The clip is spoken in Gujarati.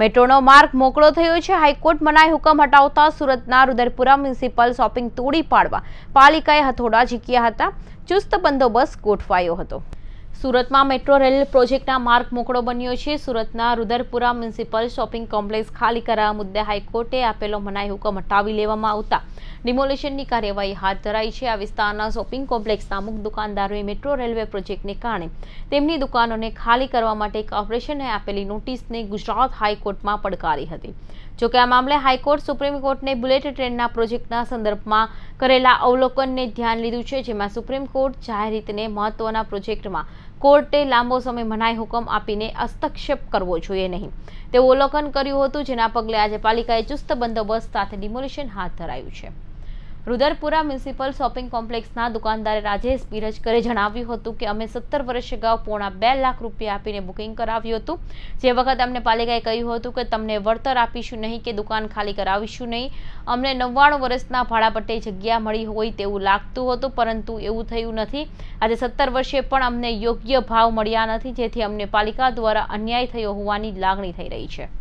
મેટ્રોનો માર્ગ મોકળો થયો છે હાઈકોર્ટ મનાય હુકમ હટાવતા સુરતના રુદરપુરા મ્યુનિસિપલ શોપિંગ તોડી પાડવા પાલિકાએ હથોડા ઝીક્યા હતા ચુસ્ત બંદોબસ્ત ગોઠવાયો હતો સુરતમાં મેટ્રો રેલ પ્રોજેક્ટના માર્ગ મોકળો બન્યો છે સુરતના રુદરપુરા મ્યુનિસિપલ શોપિંગ કોમ્પ્લેક્સ ખાલી કરાવવા મુદ્દે હાઈકોર્ટે આપેલો મનાઈ હુકમ હટાવી લેવામાં આવતા ડિમોલેશનની કાર્યવાહી હાથ ધરાઈ છે આ વિસ્તારના શોપિંગ કોમ્પ્લેક્સના અમુક દુકાનદારોએ મેટ્રો રેલવે પ્રોજેક્ટને કારણે તેમની દુકાનોને ખાલી કરવા માટે એક ઓપરેશને આપેલી નોટિસને ગુજરાત હાઈકોર્ટમાં પડકારી હતી જોકે આ મામલે હાઈકોર્ટ સુપ્રીમ કોર્ટને બુલેટ ટ્રેનના પ્રોજેક્ટના સંદર્ભમાં કરેલા અવલોકનને ધ્યાન લીધું છે જેમાં સુપ્રીમ કોર્ટ જાહેર રીતને મહત્વના પ્રોજેક્ટમાં કોર્ટે લાંબો સમય મનાઈ હુકમ આપીને હસ્તક્ષેપ કરવો જોઈએ નહીં તેવું અવલોકન કર્યું હતું જેના પગલે આજે પાલિકાએ ચુસ્ત બંદોબસ્ત સાથે ડિમોલિશન હાથ ધરાયું છે રુદરપુરા મ્યુનિસિપલ શોપિંગ કોમ્પ્લેક્સના દુકાનદાર રાજેશ પીરજકરે જણાવ્યું હતું કે અમે સત્તર વર્ષ અગાઉ પોણા બે લાખ રૂપિયા આપીને બુકિંગ કરાવ્યું હતું જે વખત અમને પાલિકાએ કહ્યું હતું કે તમને વળતર આપીશું નહીં કે દુકાન ખાલી કરાવીશું નહીં અમને નવ્વાણું વર્ષના ભાડાપટ્ટે જગ્યા મળી હોય તેવું લાગતું હતું પરંતુ એવું થયું નથી આજે સત્તર વર્ષે પણ અમને યોગ્ય ભાવ મળ્યા નથી જેથી અમને પાલિકા દ્વારા અન્યાય થયો હોવાની લાગણી થઈ રહી છે